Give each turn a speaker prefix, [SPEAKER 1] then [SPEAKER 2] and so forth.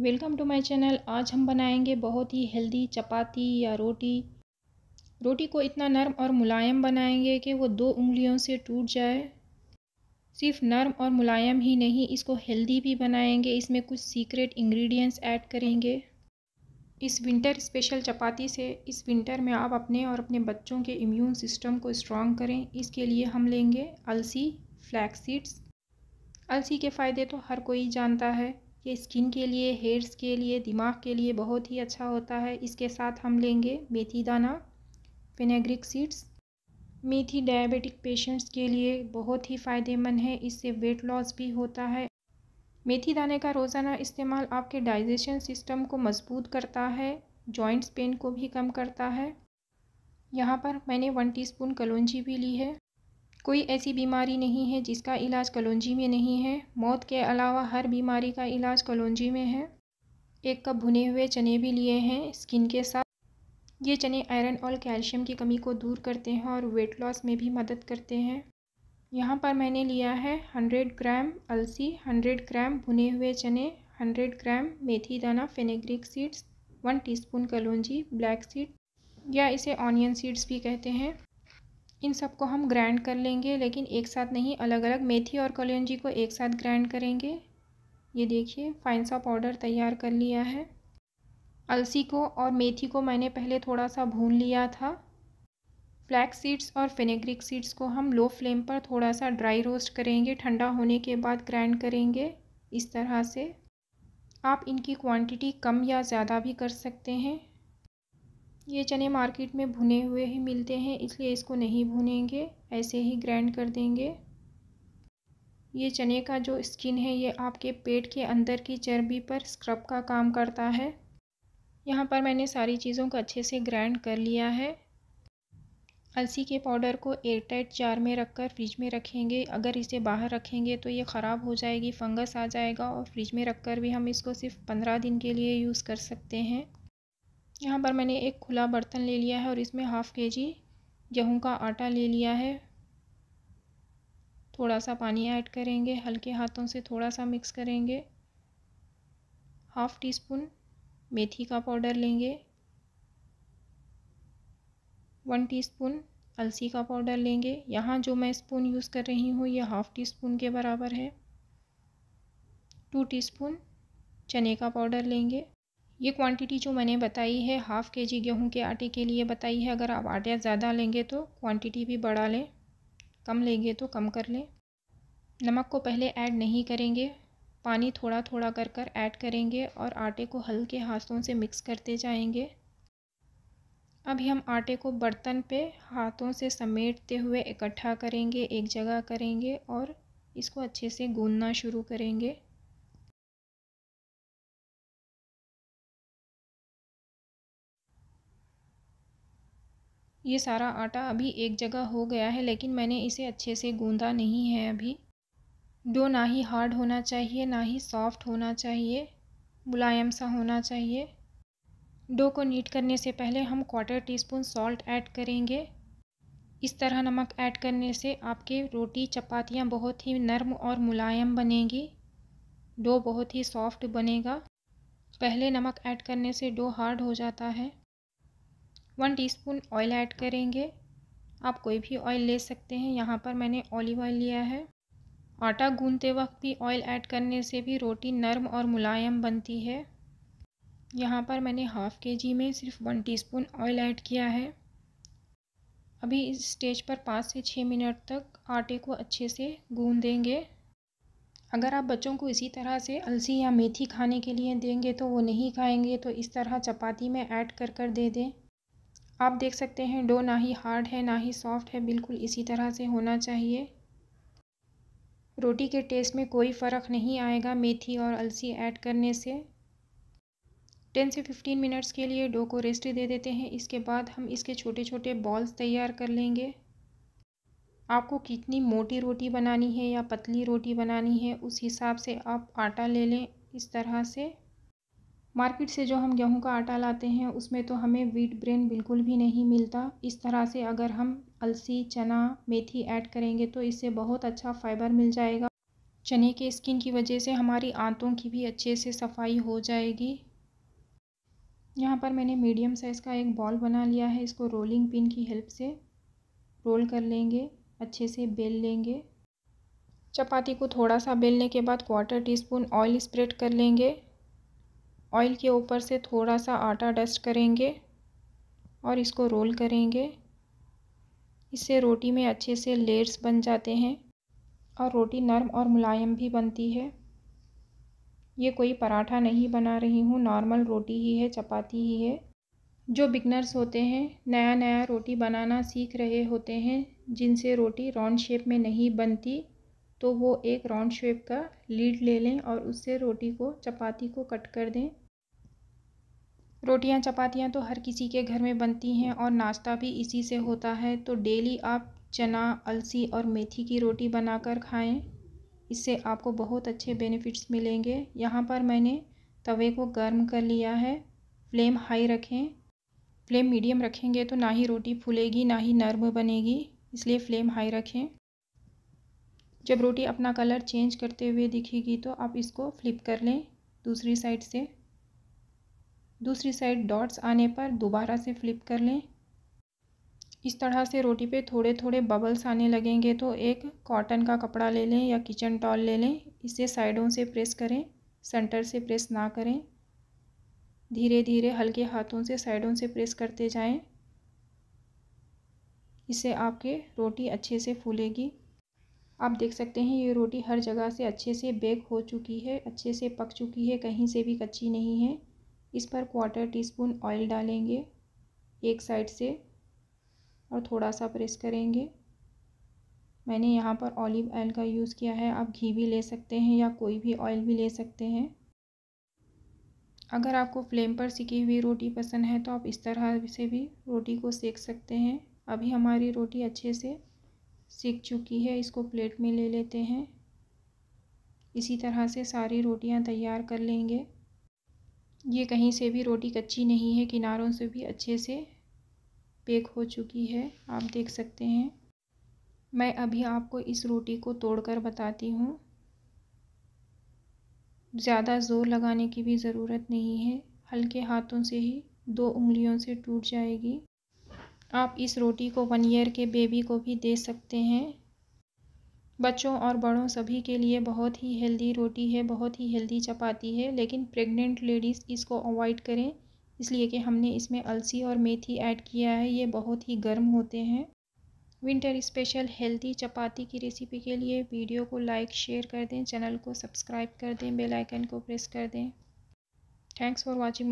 [SPEAKER 1] welcome to my channel आज हम बनाएंगे बहुत ही हेल्दी चपाती या रोटी रोटी को इतना नरम और मुलायम बनाएंगे कि वो दो उंगलियों से टूट जाए सिर्फ नरम और मुलायम ही नहीं इसको हेल्दी भी बनाएंगे इसमें कुछ सीक्रेट इंग्रेडिएंट्स ऐड करेंगे इस विंटर स्पेशल चपाती से इस विंटर में आप अपने और अपने बच्चों के इम्यून सिस्टम को स्ट्रॉन्ग करें इसके लिए हम लेंगे अलसी फ्लैक्सीड्स अलसी के फ़ायदे तो हर कोई जानता है ये स्किन के लिए हेयर्स के लिए दिमाग के लिए बहुत ही अच्छा होता है इसके साथ हम लेंगे मेथी दाना फिनेग्रिक सीड्स मेथी डायबिटिक पेशेंट्स के लिए बहुत ही फ़ायदेमंद है इससे वेट लॉस भी होता है मेथी दाने का रोज़ाना इस्तेमाल आपके डाइजेशन सिस्टम को मजबूत करता है जॉइंट्स पेन को भी कम करता है यहाँ पर मैंने वन टीस्पून कलौंजी भी ली है कोई ऐसी बीमारी नहीं है जिसका इलाज कलौंजी में नहीं है मौत के अलावा हर बीमारी का इलाज कलौंजी में है एक कप भुने हुए चने भी लिए हैं स्किन के साथ ये चने आयरन और कैल्शियम की कमी को दूर करते हैं और वेट लॉस में भी मदद करते हैं यहाँ पर मैंने लिया है हंड्रेड ग्राम अलसी हंड्रेड ग्राम भुने हुए चने हंड्रेड ग्राम मेथी दाना फेनेग्रिक सीड्स वन टीस्पून कलौजी ब्लैक सीड या इसे ऑनियन सीड्स भी कहते हैं इन सबको हम ग्राइंड कर लेंगे लेकिन एक साथ नहीं अलग अलग मेथी और कलियंजी को एक साथ ग्राइंड करेंगे ये देखिए फाइन सा पाउडर तैयार कर लिया है अलसी को और मेथी को मैंने पहले थोड़ा सा भून लिया था फ्लैक्स सीड्स और फेनेग्रिक सीड्स को हम लो फ्लेम पर थोड़ा सा ड्राई रोस्ट करेंगे ठंडा होने के बाद ग्राइंड करेंगे इस तरह से आप इनकी क्वांटिटी कम या ज़्यादा भी कर सकते हैं ये चने मार्केट में भुने हुए ही मिलते हैं इसलिए इसको नहीं भुनेंगे ऐसे ही ग्राइंड कर देंगे ये चने का जो स्किन है ये आपके पेट के अंदर की चर्बी पर स्क्रब का काम करता है यहाँ पर मैंने सारी चीज़ों को अच्छे से ग्राइंड कर लिया है अलसी के पाउडर को एयरटाइट जार में रखकर फ्रिज में रखेंगे अगर इसे बाहर रखेंगे तो ये ख़राब हो जाएगी फंगस आ जाएगा और फ्रिज में रखकर भी हम इसको सिर्फ पंद्रह दिन के लिए यूज़ कर सकते हैं यहाँ पर मैंने एक खुला बर्तन ले लिया है और इसमें हाफ़ के जी गेहूँ का आटा ले लिया है थोड़ा सा पानी ऐड करेंगे हल्के हाथों से थोड़ा सा मिक्स करेंगे हाफ़ टी स्पून मेथी का पाउडर लेंगे वन टीस्पून अलसी का पाउडर लेंगे यहाँ जो मैं स्पून यूज़ कर रही हूँ ये हाफ़ टी स्पून के बराबर है टू टीस्पून चने का पाउडर लेंगे ये क्वांटिटी जो मैंने बताई है हाफ़ के जी गेहूँ के आटे के लिए बताई है अगर आप आटा ज़्यादा लेंगे तो क्वांटिटी भी बढ़ा लें कम लेंगे तो कम कर लें नमक को पहले ऐड नहीं करेंगे पानी थोड़ा थोड़ा कर कर ऐड करेंगे और आटे को हल्के हाथों से मिक्स करते जाएंगे अभी हम आटे को बर्तन पे हाथों से समेटते हुए इकट्ठा करेंगे एक जगह करेंगे और इसको अच्छे से गूंदना शुरू करेंगे ये सारा आटा अभी एक जगह हो गया है लेकिन मैंने इसे अच्छे से गूंदा नहीं है अभी डो ना ही हार्ड होना चाहिए ना ही सॉफ्ट होना चाहिए मुलायम सा होना चाहिए डो को नीट करने से पहले हम quarter teaspoon salt add करेंगे इस तरह नमक ऐड करने से आपके रोटी चपातियाँ बहुत ही नरम और मुलायम बनेंगी डो बहुत ही सॉफ्ट बनेगा पहले नमक ऐड करने से डो हार्ड हो जाता है वन टीस्पून ऑयल ऐड करेंगे आप कोई भी ऑयल ले सकते हैं यहाँ पर मैंने ऑलिव ऑयल लिया है आटा गूंदते वक्त भी ऑयल ऐड करने से भी रोटी नरम और मुलायम बनती है यहाँ पर मैंने हाफ़ के जी में सिर्फ वन टीस्पून ऑयल ऐड किया है अभी इस स्टेज पर पाँच से छः मिनट तक आटे को अच्छे से देंगे अगर आप बच्चों को इसी तरह से अलसी या मेथी खाने के लिए देंगे तो वो नहीं खाएंगे तो इस तरह चपाती में ऐड कर कर दे दें आप देख सकते हैं डो ना ही हार्ड है ना ही सॉफ्ट है बिल्कुल इसी तरह से होना चाहिए रोटी के टेस्ट में कोई फ़र्क नहीं आएगा मेथी और अलसी ऐड करने से टेन से फिफ्टीन मिनट्स के लिए डो को रेस्ट दे देते हैं इसके बाद हम इसके छोटे छोटे बॉल्स तैयार कर लेंगे आपको कितनी मोटी रोटी बनानी है या पतली रोटी बनानी है उस हिसाब से आप आटा ले लें इस तरह से मार्केट से जो हम गेहूं का आटा लाते हैं उसमें तो हमें वीट ब्रेन बिल्कुल भी नहीं मिलता इस तरह से अगर हम अलसी चना मेथी ऐड करेंगे तो इससे बहुत अच्छा फाइबर मिल जाएगा चने के स्किन की वजह से हमारी आंतों की भी अच्छे से सफाई हो जाएगी यहाँ पर मैंने मीडियम साइज़ का एक बॉल बना लिया है इसको रोलिंग पिन की हेल्प से रोल कर लेंगे अच्छे से बेल लेंगे चपाती को थोड़ा सा बेलने के बाद क्वार्टर टीस्पून ऑयल स्प्रेड कर लेंगे ऑयल के ऊपर से थोड़ा सा आटा डस्ट करेंगे और इसको रोल करेंगे इससे रोटी में अच्छे से लेयर्स बन जाते हैं और रोटी नरम और मुलायम भी बनती है ये कोई पराठा नहीं बना रही हूँ नॉर्मल रोटी ही है चपाती ही है जो बिगनर्स होते हैं नया नया रोटी बनाना सीख रहे होते हैं जिनसे रोटी राउंड शेप में नहीं बनती तो वो एक राउंड शेप का लीड ले लें और उससे रोटी को चपाती को कट कर दें रोटियां चपातियां तो हर किसी के घर में बनती हैं और नाश्ता भी इसी से होता है तो डेली आप चना अलसी और मेथी की रोटी बनाकर खाएं इससे आपको बहुत अच्छे बेनिफिट्स मिलेंगे यहाँ पर मैंने तवे को गर्म कर लिया है फ्लेम हाई रखें फ्लेम मीडियम रखेंगे तो ना ही रोटी फूलेगी ना ही नर्म बनेगी इसलिए फ्लेम हाई रखें जब रोटी अपना कलर चेंज करते हुए दिखेगी तो आप इसको फ्लिप कर लें दूसरी साइड से दूसरी साइड डॉट्स आने पर दोबारा से फ्लिप कर लें इस तरह से रोटी पे थोड़े थोड़े बबल्स आने लगेंगे तो एक कॉटन का कपड़ा ले लें या किचन टॉल ले लें इसे साइडों से प्रेस करें सेंटर से प्रेस ना करें धीरे धीरे हल्के हाथों से साइडों से प्रेस करते जाएं इससे आपके रोटी अच्छे से फूलेगी आप देख सकते हैं ये रोटी हर जगह से अच्छे से बेक हो चुकी है अच्छे से पक चुकी है कहीं से भी कच्ची नहीं है इस पर क्वार्टर टी स्पून ऑयल डालेंगे एक साइड से और थोड़ा सा प्रेस करेंगे मैंने यहाँ पर ऑलिव ऑयल का यूज़ किया है आप घी भी ले सकते हैं या कोई भी ऑयल भी ले सकते हैं अगर आपको फ्लेम पर सिकी हुई रोटी पसंद है तो आप इस तरह से भी रोटी को सेक सकते हैं अभी हमारी रोटी अच्छे से सीख चुकी है इसको प्लेट में ले लेते हैं इसी तरह से सारी रोटियां तैयार कर लेंगे ये कहीं से भी रोटी कच्ची नहीं है किनारों से भी अच्छे से पेक हो चुकी है आप देख सकते हैं मैं अभी आपको इस रोटी को तोड़कर बताती हूँ ज़्यादा ज़ोर लगाने की भी ज़रूरत नहीं है हल्के हाथों से ही दो उंगलियों से टूट जाएगी आप इस रोटी को वन ईयर के बेबी को भी दे सकते हैं बच्चों और बड़ों सभी के लिए बहुत ही हेल्दी रोटी है बहुत ही हेल्दी चपाती है लेकिन प्रेग्नेंट लेडीज़ इसको अवॉइड करें इसलिए कि हमने इसमें अलसी और मेथी ऐड किया है ये बहुत ही गर्म होते हैं विंटर स्पेशल हेल्दी चपाती की रेसिपी के लिए वीडियो को लाइक शेयर कर दें चैनल को सब्सक्राइब कर दें बेलाइकन को प्रेस कर दें थैंक्स फॉर वॉचिंग